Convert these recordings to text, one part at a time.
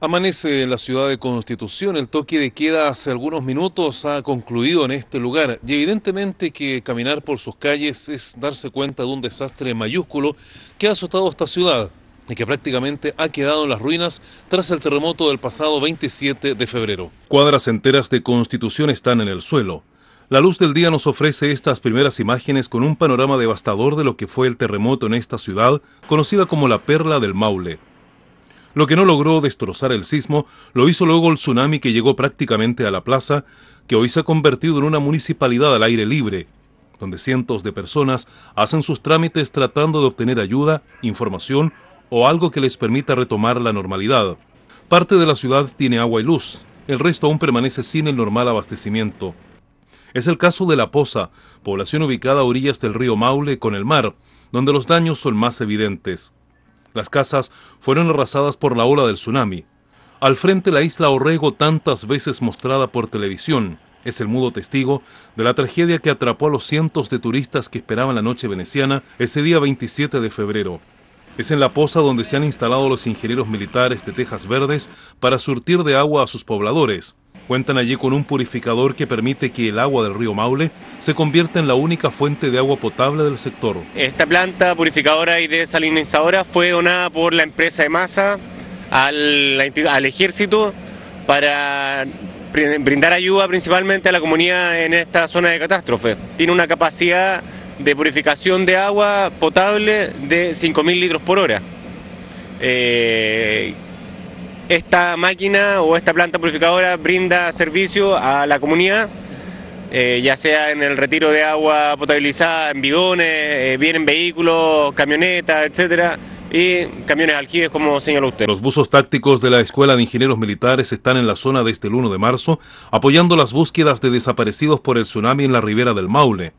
Amanece en la ciudad de Constitución, el toque de queda hace algunos minutos ha concluido en este lugar y evidentemente que caminar por sus calles es darse cuenta de un desastre mayúsculo que ha azotado esta ciudad y que prácticamente ha quedado en las ruinas tras el terremoto del pasado 27 de febrero. Cuadras enteras de Constitución están en el suelo. La luz del día nos ofrece estas primeras imágenes con un panorama devastador de lo que fue el terremoto en esta ciudad, conocida como la Perla del Maule. Lo que no logró destrozar el sismo lo hizo luego el tsunami que llegó prácticamente a la plaza, que hoy se ha convertido en una municipalidad al aire libre, donde cientos de personas hacen sus trámites tratando de obtener ayuda, información o algo que les permita retomar la normalidad. Parte de la ciudad tiene agua y luz, el resto aún permanece sin el normal abastecimiento. Es el caso de La Poza, población ubicada a orillas del río Maule con el mar, donde los daños son más evidentes. Las casas fueron arrasadas por la ola del tsunami. Al frente la isla Orrego, tantas veces mostrada por televisión, es el mudo testigo de la tragedia que atrapó a los cientos de turistas que esperaban la noche veneciana ese día 27 de febrero. Es en la poza donde se han instalado los ingenieros militares de Tejas Verdes para surtir de agua a sus pobladores. Cuentan allí con un purificador que permite que el agua del río Maule se convierta en la única fuente de agua potable del sector. Esta planta purificadora y desalinizadora fue donada por la empresa de masa al, ejército para brindar ayuda principalmente a la comunidad en esta zona de catástrofe. Tiene una capacidad de purificación de agua potable de 5.000 litros por hora. Eh, esta máquina o esta planta purificadora brinda servicio a la comunidad, eh, ya sea en el retiro de agua potabilizada en bidones, eh, bien vienen vehículos, camionetas, etcétera y camiones aljibes, como señala usted. Los buzos tácticos de la Escuela de Ingenieros Militares están en la zona desde el 1 de marzo, apoyando las búsquedas de desaparecidos por el tsunami en la ribera del Maule.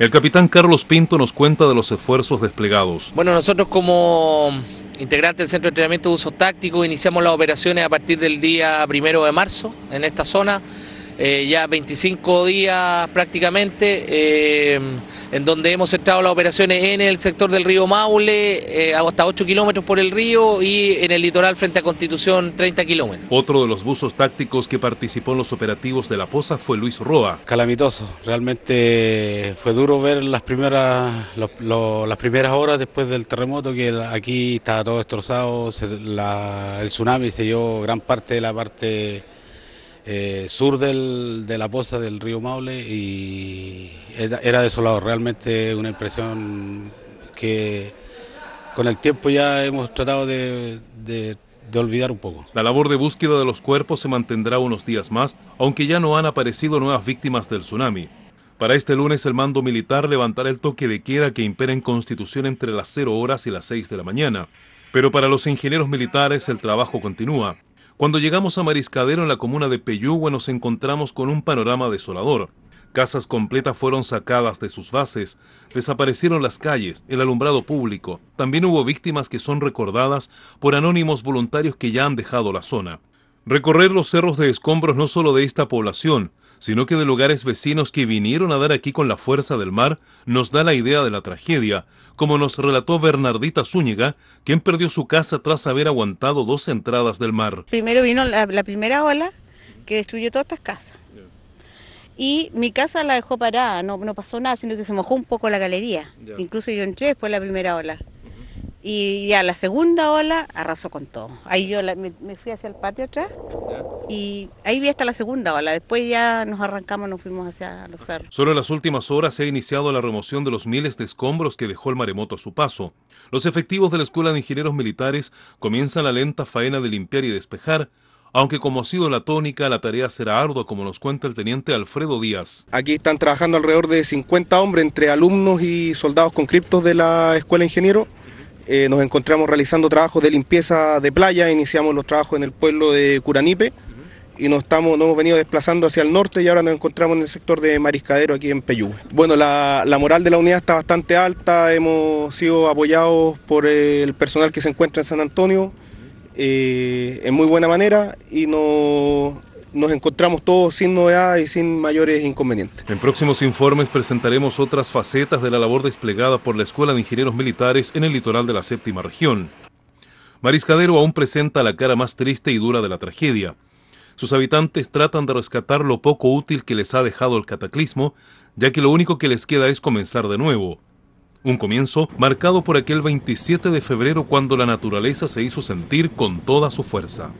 El capitán Carlos Pinto nos cuenta de los esfuerzos desplegados. Bueno, nosotros como integrante del Centro de Entrenamiento de Uso Táctico, iniciamos las operaciones a partir del día primero de marzo en esta zona. Eh, ya 25 días prácticamente, eh, en donde hemos centrado las operaciones en el sector del río Maule, eh, hasta 8 kilómetros por el río y en el litoral frente a Constitución 30 kilómetros. Otro de los buzos tácticos que participó en los operativos de La posa fue Luis Roa. Calamitoso, realmente fue duro ver las primeras, las primeras horas después del terremoto que aquí estaba todo destrozado, el tsunami se llevó gran parte de la parte eh, sur de la poza del río Maule y era desolado, realmente una impresión que con el tiempo ya hemos tratado de, de, olvidar un poco. La labor de búsqueda de los cuerpos se mantendrá unos días más, aunque ya no han aparecido nuevas víctimas del tsunami. Para este lunes el mando militar levantará el toque de queda que impera en Constitución entre las 0 horas y las 6 de la mañana. Pero para los ingenieros militares el trabajo continúa. Cuando llegamos a Mariscadero en la comuna de Peyúgue nos encontramos con un panorama desolador. Casas completas fueron sacadas de sus bases, desaparecieron las calles, el alumbrado público. También hubo víctimas que son recordadas por anónimos voluntarios que ya han dejado la zona. Recorrer los cerros de escombros no solo de esta población, sino que de lugares vecinos que vinieron a dar aquí con la fuerza del mar, nos da la idea de la tragedia, como nos relató Bernardita Zúñiga, quien perdió su casa tras haber aguantado dos entradas del mar. Primero vino la, primera ola que destruyó todas estas casas. Y mi casa la dejó parada, no, no pasó nada, sino que se mojó un poco la galería. Incluso yo entré después de la primera ola. Y ya la segunda ola arrasó con todo. Ahí yo me, fui hacia el patio atrás y ahí vi hasta la segunda ola. Después ya nos arrancamos, nos fuimos hacia los cerros. Solo en las últimas horas se ha iniciado la remoción de los miles de escombros que dejó el maremoto a su paso. Los efectivos de la Escuela de Ingenieros Militares comienzan la lenta faena de limpiar y despejar aunque como ha sido la tónica, la tarea será ardua, como nos cuenta el teniente Alfredo Díaz. Aquí están trabajando alrededor de 50 hombres, entre alumnos y soldados conscriptos de la Escuela de Ingenieros... Eh, nos encontramos realizando trabajos de limpieza de playa, iniciamos los trabajos en el pueblo de Curanipe y nos, estamos, hemos venido desplazando hacia el norte y ahora nos encontramos en el sector de Mariscadero aquí en Peyú. Bueno, la, moral de la unidad está bastante alta, hemos sido apoyados por eh, el personal que se encuentra en San Antonio eh, en muy buena manera y nos nos encontramos todos sin novedades y sin mayores inconvenientes. En próximos informes presentaremos otras facetas de la labor desplegada por la Escuela de Ingenieros Militares en el litoral de la séptima región. Mariscadero aún presenta la cara más triste y dura de la tragedia. Sus habitantes tratan de rescatar lo poco útil que les ha dejado el cataclismo, ya que lo único que les queda es comenzar de nuevo. Un comienzo marcado por aquel 27 de febrero cuando la naturaleza se hizo sentir con toda su fuerza.